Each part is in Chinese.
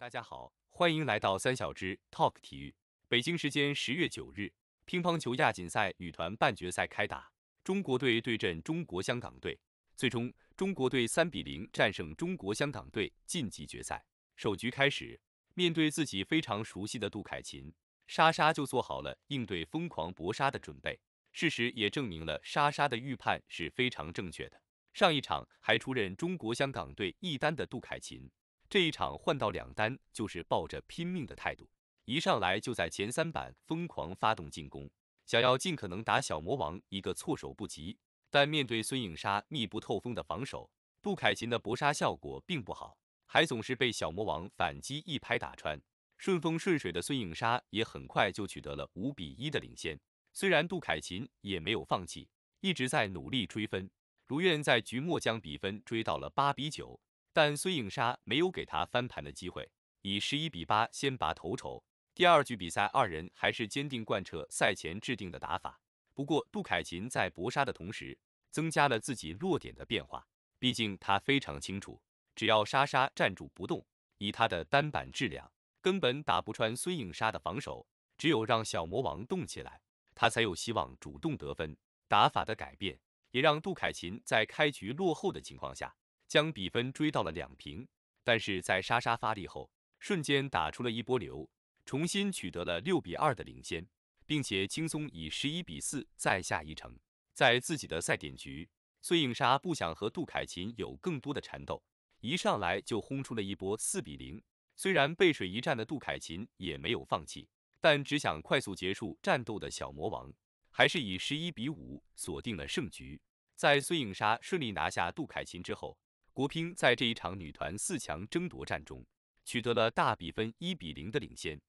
大家好，欢迎来到三小只 Talk 体育。北京时间十月九日，乒乓球亚锦赛女团半决赛开打，中国队对阵中国香港队。最终，中国队三比零战胜中国香港队，晋级决赛。首局开始，面对自己非常熟悉的杜凯琴，莎莎就做好了应对疯狂搏杀的准备。事实也证明了莎莎的预判是非常正确的。上一场还出任中国香港队一单的杜凯琴，这一场换到两单，就是抱着拼命的态度，一上来就在前三板疯狂发动进攻，想要尽可能打小魔王一个措手不及。但面对孙颖莎密不透风的防守，杜凯芹的搏杀效果并不好，还总是被小魔王反击一拍打穿。顺风顺水的孙颖莎也很快就取得了五比一的领先。虽然杜凯芹也没有放弃，一直在努力追分，如愿在局末将比分追到了八比九。但孙颖莎没有给他翻盘的机会，以十一比八先拔头筹。第二局比赛，二人还是坚定贯彻赛前制定的打法。不过杜凯琴在搏杀的同时，增加了自己落点的变化。毕竟他非常清楚，只要莎莎站住不动，以他的单板质量，根本打不穿孙颖莎的防守。只有让小魔王动起来，他才有希望主动得分。打法的改变，也让杜凯琴在开局落后的情况下。将比分追到了两平，但是在莎莎发力后，瞬间打出了一波流，重新取得了六比二的领先，并且轻松以十一比四再下一城。在自己的赛点局，孙颖莎不想和杜凯芹有更多的缠斗，一上来就轰出了一波四比零。虽然背水一战的杜凯芹也没有放弃，但只想快速结束战斗的小魔王，还是以十一比五锁定了胜局。在孙颖莎顺利拿下杜凯芹之后，国乒在这一场女团四强争夺战中，取得了大比分一比零的领先。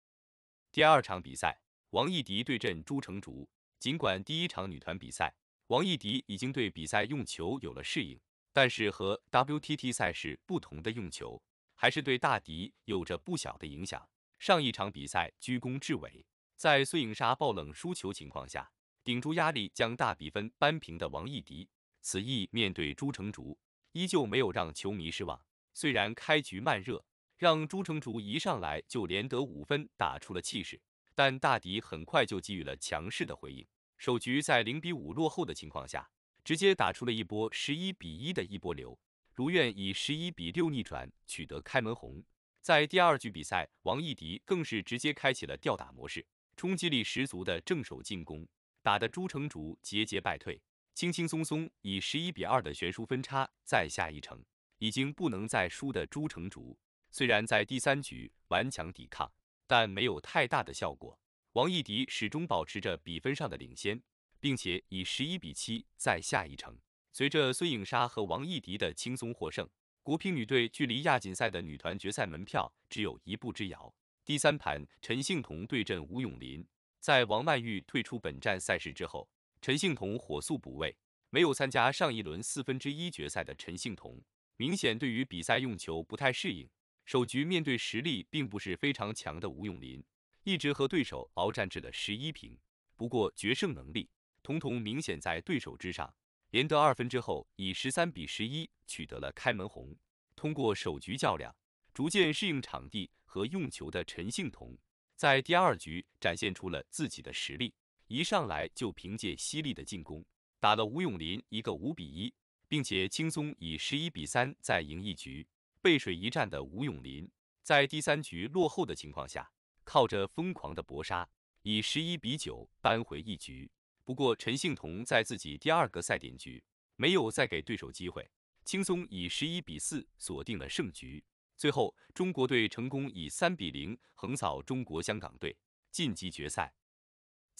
第二场比赛，王艺迪对阵朱成竹。尽管第一场女团比赛，王艺迪已经对比赛用球有了适应，但是和 WTT 赛事不同的用球，还是对大迪有着不小的影响。上一场比赛居功至伟，在孙颖莎爆冷输球情况下，顶住压力将大比分扳平的王艺迪，此役面对朱成竹。依旧没有让球迷失望，虽然开局慢热，让朱成竹一上来就连得五分，打出了气势，但大迪很快就给予了强势的回应。首局在零比五落后的情况下，直接打出了一波十一比一的一波流，如愿以十一比六逆转取得开门红。在第二局比赛，王艺迪更是直接开启了吊打模式，冲击力十足的正手进攻，打得朱成竹节节败退。轻轻松松以十一比二的悬殊分差再下一城，已经不能再输的朱成竹，虽然在第三局顽强抵抗，但没有太大的效果。王艺迪始终保持着比分上的领先，并且以十一比七再下一城。随着孙颖莎和王艺迪的轻松获胜，国乒女队距离亚锦赛的女团决赛门票只有一步之遥。第三盘，陈幸同对阵吴永林，在王曼玉退出本站赛事之后。陈幸同火速补位，没有参加上一轮四分之一决赛的陈幸同，明显对于比赛用球不太适应。首局面对实力并不是非常强的吴永林，一直和对手鏖战至了十一平。不过决胜能力，彤彤明显在对手之上，连得二分之后，以十三比十一取得了开门红。通过首局较量，逐渐适应场地和用球的陈幸同，在第二局展现出了自己的实力。一上来就凭借犀利的进攻打了吴永林一个五比一，并且轻松以十一比三再赢一局。背水一战的吴永林在第三局落后的情况下，靠着疯狂的搏杀以十一比九扳回一局。不过陈幸同在自己第二个赛点局没有再给对手机会，轻松以十一比四锁定了胜局。最后，中国队成功以三比零横扫中国香港队，晋级决赛。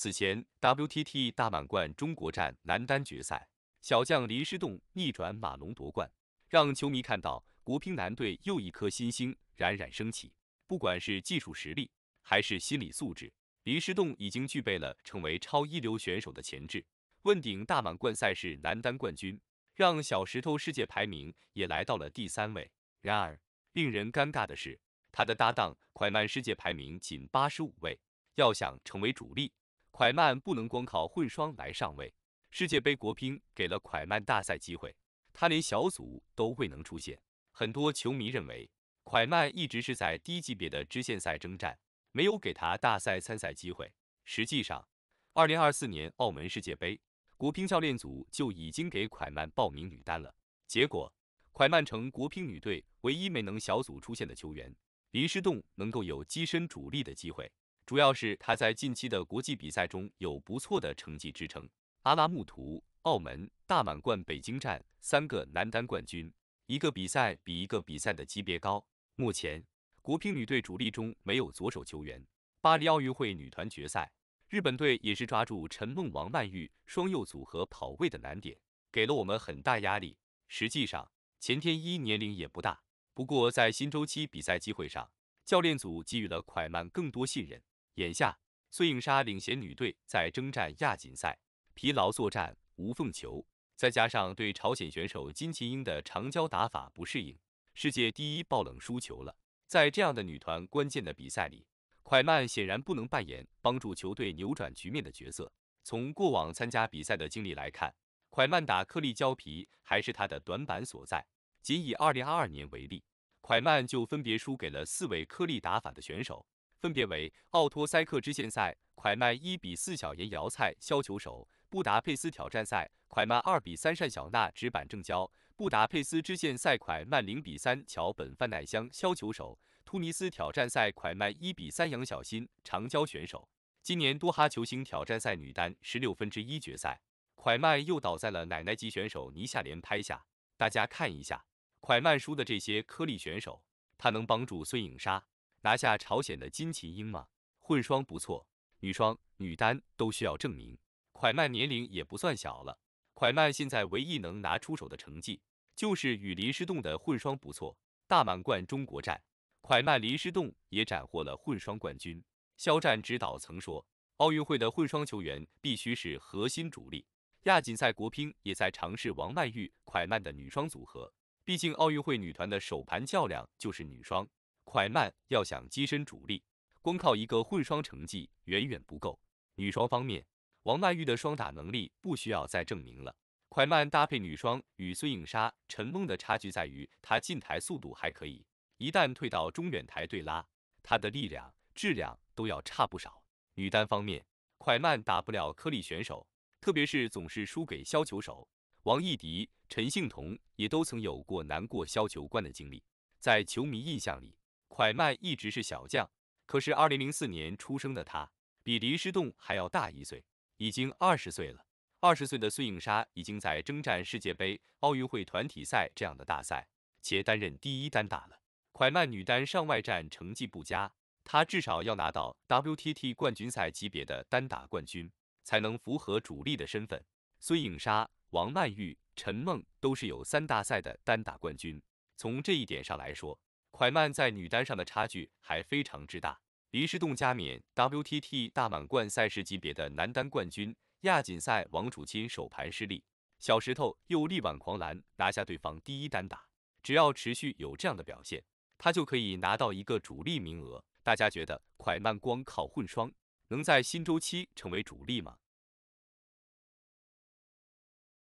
此前 WTT 大满贯中国站男单决赛，小将林诗栋逆转马龙夺冠，让球迷看到国乒男队又一颗新星冉冉升起。不管是技术实力还是心理素质，林诗栋已经具备了成为超一流选手的潜质。问鼎大满贯赛事男单冠军，让小石头世界排名也来到了第三位。然而，令人尴尬的是，他的搭档蒯曼世界排名仅八十五位，要想成为主力。蒯曼不能光靠混双来上位，世界杯国乒给了蒯曼大赛机会，他连小组都未能出现。很多球迷认为，蒯曼一直是在低级别的支线赛征战，没有给他大赛参赛机会。实际上，二零二四年澳门世界杯国乒教练组就已经给蒯曼报名女单了，结果蒯曼成国乒女队唯一没能小组出线的球员。林诗栋能够有跻身主力的机会。主要是他在近期的国际比赛中有不错的成绩支撑，阿拉木图、澳门大满贯、北京站三个男单冠军，一个比赛比一个比赛的级别高。目前国乒女队主力中没有左手球员。巴黎奥运会女团决赛，日本队也是抓住陈梦、王曼玉双右组合跑位的难点，给了我们很大压力。实际上，钱天一年龄也不大，不过在新周期比赛机会上，教练组给予了蒯曼更多信任。眼下，孙颖莎领衔女队在征战亚锦赛，疲劳作战，无缝球，再加上对朝鲜选手金琴英的长胶打法不适应，世界第一爆冷输球了。在这样的女团关键的比赛里，蒯曼显然不能扮演帮助球队扭转局面的角色。从过往参加比赛的经历来看，蒯曼打颗粒胶皮还是她的短板所在。仅以2022年为例，蒯曼就分别输给了四位颗粒打法的选手。分别为奥托塞克支线赛蒯曼一比四小岩遥菜削球手，布达佩斯挑战赛蒯曼二比三单小娜直板正胶，布达佩斯支线赛蒯曼零比三桥本范奈香削球手，突尼斯挑战赛蒯曼一比三杨小欣长胶选手。今年多哈球星挑战赛女单十六分之一决赛，蒯曼又倒在了奶奶级选手倪夏莲拍下。大家看一下，蒯曼输的这些颗粒选手，她能帮助孙颖莎？拿下朝鲜的金琴英吗？混双不错，女双、女单都需要证明。蒯曼年龄也不算小了，蒯曼现在唯一能拿出手的成绩就是与林诗栋的混双不错。大满贯中国站，蒯曼林诗栋也斩获了混双冠军。肖战指导曾说，奥运会的混双球员必须是核心主力。亚锦赛国乒也在尝试王曼玉蒯曼的女双组合，毕竟奥运会女团的首盘较量就是女双。蒯曼要想跻身主力，光靠一个混双成绩远远不够。女双方面，王曼玉的双打能力不需要再证明了。蒯曼搭配女双与孙颖莎、陈梦的差距在于，她进台速度还可以，一旦退到中远台对拉，她的力量、质量都要差不少。女单方面，蒯曼打不了颗粒选手，特别是总是输给削球手。王艺迪、陈幸同也都曾有过难过削球冠的经历，在球迷印象里。蒯曼一直是小将，可是二零零四年出生的她比林诗栋还要大一岁，已经二十岁了。二十岁的孙颖莎已经在征战世界杯、奥运会团体赛这样的大赛，且担任第一单打了。蒯曼女单上外战成绩不佳，她至少要拿到 WTT 冠军赛级别的单打冠军，才能符合主力的身份。孙颖莎、王曼玉、陈梦都是有三大赛的单打冠军，从这一点上来说。蒯曼在女单上的差距还非常之大。黎诗栋加冕 WTT 大满贯赛事级别的男单冠军，亚锦赛王楚钦首盘失利，小石头又力挽狂澜拿下对方第一单打。只要持续有这样的表现，他就可以拿到一个主力名额。大家觉得蒯曼光靠混双能在新周期成为主力吗？